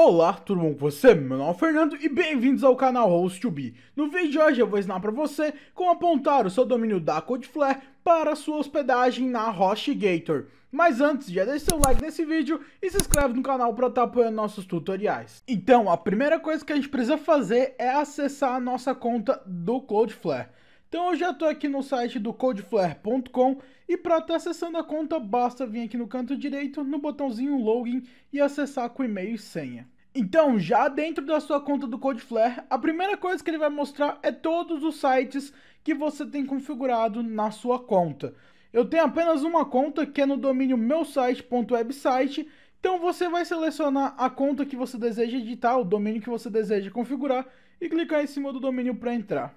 Olá, tudo bom com você? Meu nome é Fernando e bem-vindos ao canal Host2B. No vídeo de hoje eu vou ensinar para você como apontar o seu domínio da Codeflare para sua hospedagem na HostGator. Mas antes, já deixa seu like nesse vídeo e se inscreve no canal para estar tá apoiando nossos tutoriais. Então, a primeira coisa que a gente precisa fazer é acessar a nossa conta do Cloudflare. Então eu já estou aqui no site do codeflare.com e para estar tá acessando a conta basta vir aqui no canto direito no botãozinho login e acessar com e-mail e senha. Então, já dentro da sua conta do Codeflare, a primeira coisa que ele vai mostrar é todos os sites que você tem configurado na sua conta. Eu tenho apenas uma conta que é no domínio meusite.website, então você vai selecionar a conta que você deseja editar, o domínio que você deseja configurar e clicar em cima do domínio para entrar.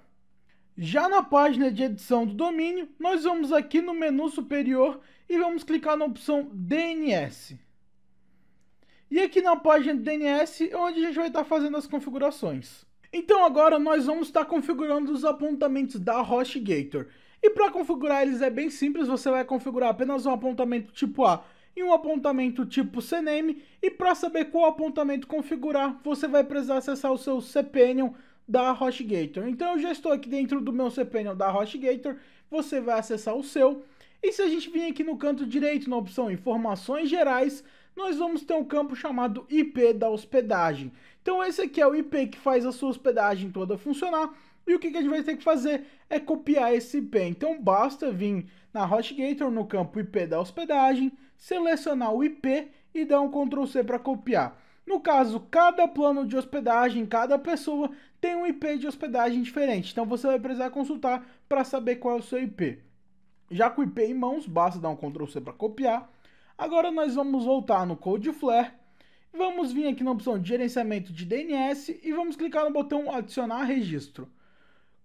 Já na página de edição do domínio, nós vamos aqui no menu superior e vamos clicar na opção DNS. E aqui na página de DNS é onde a gente vai estar fazendo as configurações. Então agora nós vamos estar configurando os apontamentos da HostGator. E para configurar eles é bem simples, você vai configurar apenas um apontamento tipo A e um apontamento tipo CNAME. E para saber qual apontamento configurar, você vai precisar acessar o seu cPanion da HostGator. Então eu já estou aqui dentro do meu cPanel da HostGator, você vai acessar o seu. E se a gente vir aqui no canto direito, na opção Informações Gerais, nós vamos ter um campo chamado IP da hospedagem. Então esse aqui é o IP que faz a sua hospedagem toda funcionar. E o que, a gente vai ter que fazer é copiar esse IP. Então basta vir na HostGator, no campo IP da hospedagem, selecionar o IP e dar um Ctrl C para copiar. No caso, cada plano de hospedagem, cada pessoa tem um IP de hospedagem diferente, então você vai precisar consultar para saber qual é o seu IP. Já com o IP em mãos, basta dar um Ctrl C para copiar. Agora nós vamos voltar no Codeflare, vamos vir aqui na opção de gerenciamento de DNS e vamos clicar no botão adicionar registro.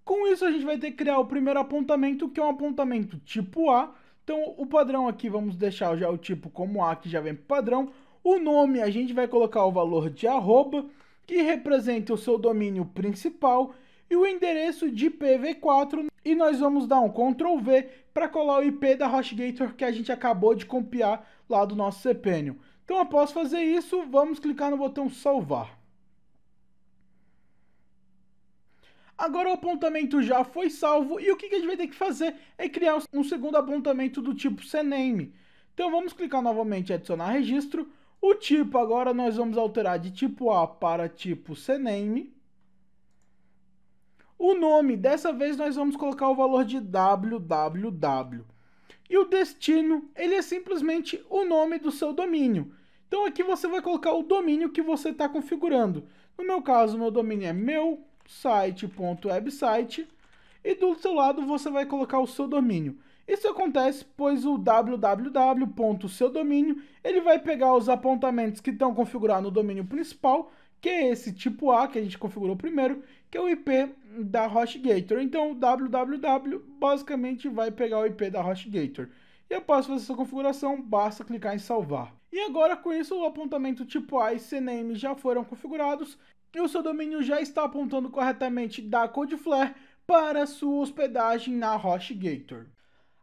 Com isso a gente vai ter que criar o primeiro apontamento, que é um apontamento tipo A. Então o padrão aqui vamos deixar já o tipo como A, que já vem padrão. O nome a gente vai colocar o valor de arroba, que representa o seu domínio principal, e o endereço de IPv4 e nós vamos dar um Ctrl V para colar o IP da HostGator que a gente acabou de copiar lá do nosso cPanel. Então após fazer isso, vamos clicar no botão salvar. Agora o apontamento já foi salvo e o que a gente vai ter que fazer é criar um segundo apontamento do tipo CNAME. Então vamos clicar novamente em adicionar registro, o tipo agora nós vamos alterar de tipo A para tipo CNAME. O nome, dessa vez nós vamos colocar o valor de www. E o destino, ele é simplesmente o nome do seu domínio. Então aqui você vai colocar o domínio que você está configurando. No meu caso, meu domínio é meu site.website e do seu lado você vai colocar o seu domínio. Isso acontece pois o www.seudomínio seu domínio, ele vai pegar os apontamentos que estão configurados no domínio principal, que é esse tipo A que a gente configurou primeiro, que é o IP da HostGator. Então, o www basicamente vai pegar o IP da HostGator. E após fazer essa configuração, basta clicar em salvar. E agora com isso, o apontamento tipo A e CNAME já foram configurados e o seu domínio já está apontando corretamente da Codeflare para sua hospedagem na HostGator.